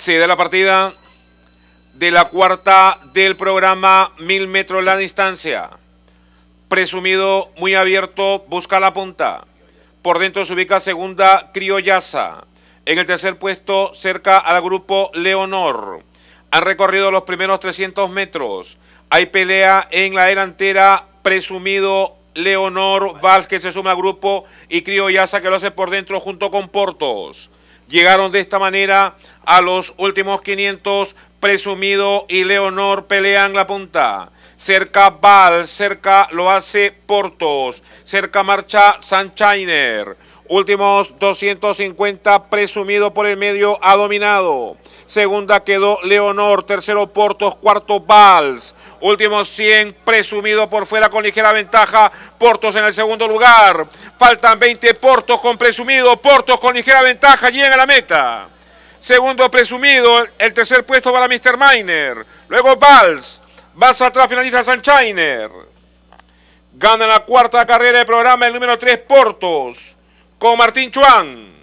se da la partida de la cuarta del programa Mil metros la distancia. Presumido, muy abierto, busca la punta. Por dentro se ubica segunda Criollaza. En el tercer puesto, cerca al grupo Leonor. Han recorrido los primeros 300 metros. Hay pelea en la delantera, presumido Leonor Vázquez se suma al grupo y Criollaza que lo hace por dentro junto con Portos llegaron de esta manera a los últimos 500. Presumido y Leonor pelean la punta. Cerca Val, cerca lo hace Portos, cerca marcha Sanchainer. Últimos 250, presumido por el medio, ha dominado. Segunda quedó Leonor, tercero Portos, cuarto Valls. Últimos 100, presumido por fuera con ligera ventaja. Portos en el segundo lugar. Faltan 20 Portos con presumido. Portos con ligera ventaja. Llegan a la meta. Segundo presumido. El tercer puesto para Mr. Miner. Luego Valls. Valls atrás finaliza Sanchainer. Gana la cuarta carrera del programa el número 3 Portos. Con Martín Chuan.